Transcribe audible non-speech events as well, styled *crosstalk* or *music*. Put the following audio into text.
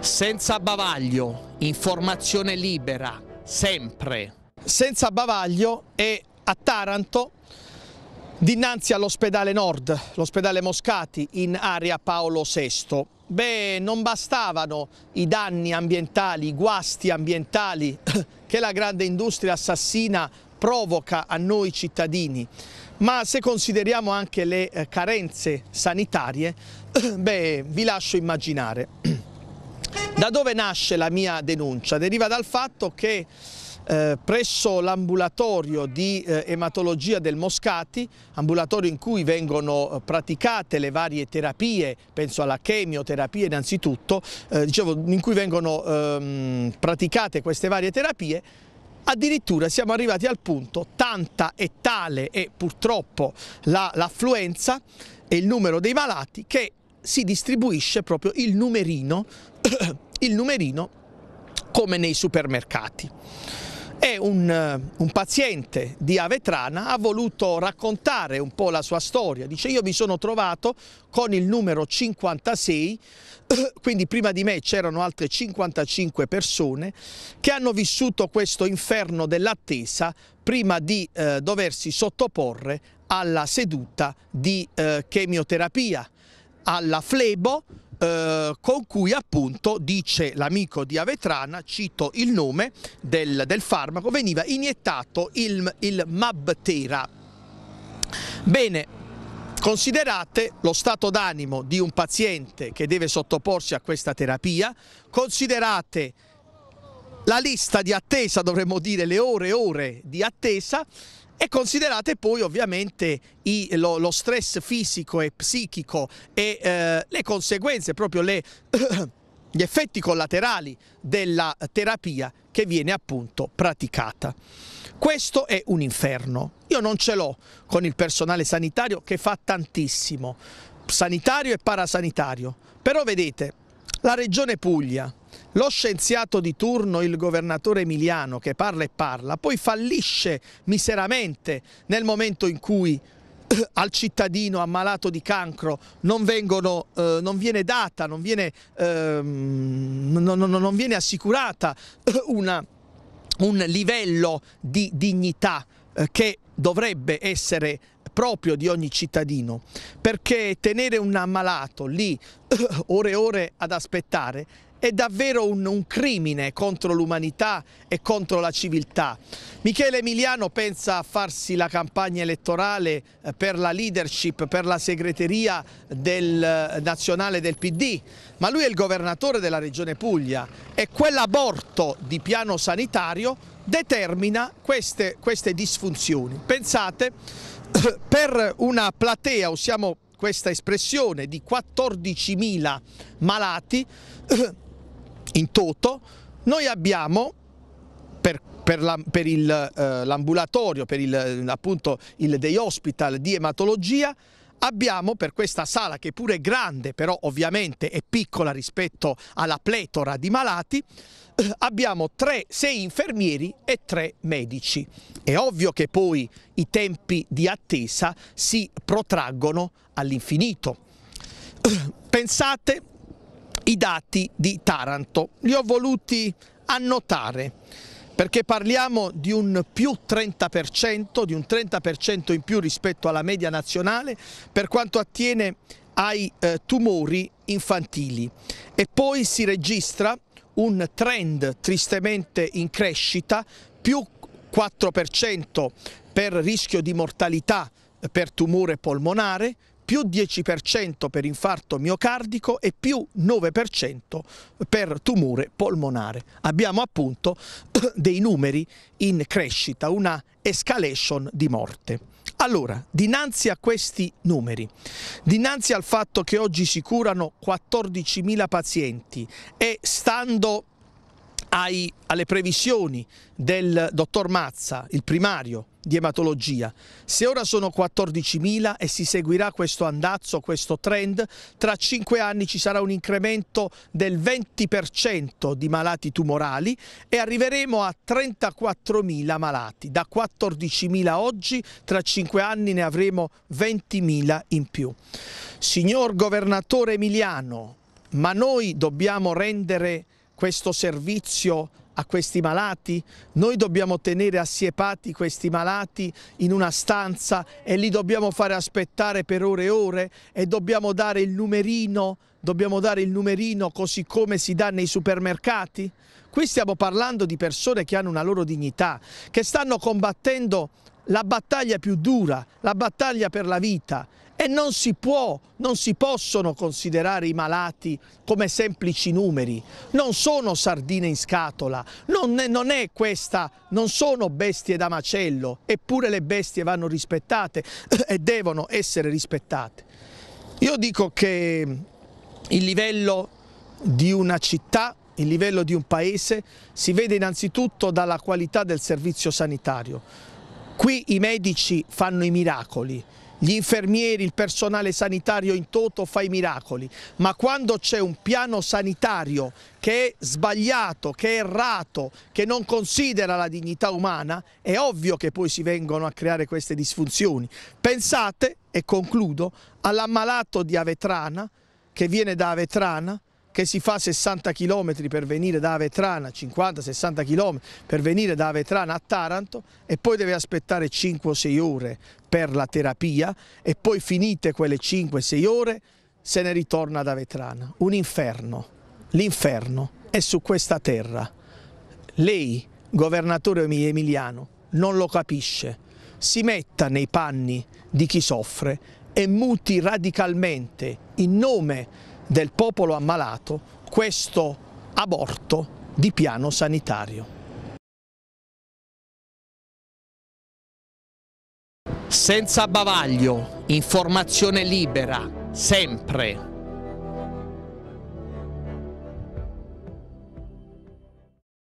Senza bavaglio, informazione libera, sempre. Senza bavaglio è a Taranto dinanzi all'ospedale Nord, l'ospedale Moscati in area Paolo VI. Beh, non bastavano i danni ambientali, i guasti ambientali *coughs* che la grande industria assassina provoca a noi cittadini, ma se consideriamo anche le eh, carenze sanitarie, *coughs* beh, vi lascio immaginare. Da dove nasce la mia denuncia? Deriva dal fatto che eh, presso l'ambulatorio di eh, ematologia del Moscati, ambulatorio in cui vengono eh, praticate le varie terapie, penso alla chemioterapia innanzitutto, eh, dicevo, in cui vengono ehm, praticate queste varie terapie, Addirittura siamo arrivati al punto, tanta e tale è purtroppo l'affluenza la, e il numero dei malati che si distribuisce proprio il numerino il numerino come nei supermercati. E un, eh, un, paziente di Avetrana ha voluto raccontare un po' la sua storia. Dice io mi sono trovato con il numero 56, *clears throat* quindi prima di me c'erano altre 55 persone che hanno vissuto questo inferno dell'attesa prima di eh, doversi sottoporre alla seduta di eh, chemioterapia, alla flebo, eh, con cui appunto dice l'amico di Avetrana, cito il nome del, del farmaco, veniva iniettato il, il Mabtera. Bene, Considerate lo stato d'animo di un paziente che deve sottoporsi a questa terapia, considerate la lista di attesa, dovremmo dire le ore e ore di attesa, e considerate poi ovviamente i, lo, lo, stress fisico e psichico e eh, le conseguenze, proprio le, *clears throat* gli effetti collaterali della terapia che viene appunto praticata. Questo è un inferno. Io non ce l'ho con il personale sanitario che fa tantissimo, sanitario e parasanitario. Però vedete, la regione Puglia, lo scienziato di turno, il governatore Emiliano, che parla e parla, poi fallisce miseramente nel momento in cui *clears throat* al cittadino ammalato di cancro non, vengono, eh, non viene data, non viene, eh, non, non viene assicurata *clears throat* una, un livello di dignità eh, che dovrebbe essere proprio di ogni cittadino, perché tenere un ammalato lì *clears throat* ore e ore ad aspettare è davvero un, un crimine contro l'umanità e contro la civiltà. Michele Emiliano pensa a farsi la campagna elettorale eh, per la leadership, per la segreteria del, eh, nazionale del PD, ma lui è il governatore della regione Puglia e quell'aborto di piano sanitario determina queste, queste disfunzioni. Pensate *coughs* per una platea, usiamo questa espressione, di 14.000 malati *coughs* in toto, noi abbiamo per, per, la, per il, eh, l'ambulatorio, per il, appunto il day hospital di ematologia, abbiamo per questa sala che pure è grande però ovviamente è piccola rispetto alla pletora di malati eh, abbiamo 3, 6 infermieri e tre medici. È ovvio che poi i tempi di attesa si protraggono all'infinito. Eh, pensate i dati di Taranto, li ho voluti annotare perché parliamo di un più 30%, di un 30% in più rispetto alla media nazionale per quanto attiene ai eh, tumori infantili e poi si registra un trend tristemente in crescita più 4% per rischio di mortalità per tumore polmonare, più 10% per infarto miocardico e più 9% per tumore polmonare. Abbiamo appunto *clears throat* dei numeri in crescita, una escalation di morte. Allora, dinanzi a questi numeri, dinanzi al fatto che oggi si curano 14.000 pazienti e stando ai, alle previsioni del dottor Mazza, il primario di ematologia. Se ora sono 14.000 e si seguirà questo andazzo, questo trend, tra 5 anni ci sarà un incremento del 20% di malati tumorali e arriveremo a 34.000 malati. Da 14.000 oggi, tra 5 anni ne avremo 20.000 in più. Signor Governatore Emiliano, ma noi dobbiamo rendere questo servizio a questi malati, noi dobbiamo tenere assiepati questi malati in una stanza e li dobbiamo fare aspettare per ore e ore e dobbiamo dare il numerino, dobbiamo dare il numerino così come si dà nei supermercati? Qui stiamo parlando di persone che hanno una loro dignità, che stanno combattendo la battaglia più dura, la battaglia per la vita e non si può, non si possono considerare i malati come semplici numeri, non sono sardine in scatola, non è, non è questa, non sono bestie da macello, eppure le bestie vanno rispettate e devono essere rispettate. Io dico che il livello di una città il livello di un paese si vede innanzitutto dalla qualità del servizio sanitario. Qui i medici fanno i miracoli, gli infermieri, il personale sanitario in toto fa i miracoli, ma quando c'è un piano sanitario che è sbagliato, che è errato, che non considera la dignità umana, è ovvio che poi si vengono a creare queste disfunzioni. Pensate, e concludo, all'ammalato di Avetrana, che viene da Avetrana, che si fa 60 km per venire da Avetrana, 50-60 km per venire da Avetrana a Taranto e poi deve aspettare 5-6 ore per la terapia e poi finite quelle 5-6 ore se ne ritorna da Avetrana. Un inferno, l'inferno è su questa terra. Lei, governatore emiliano, non lo capisce. Si metta nei panni di chi soffre e muti radicalmente in nome di del popolo ammalato questo aborto di piano sanitario. Senza bavaglio, informazione libera, sempre.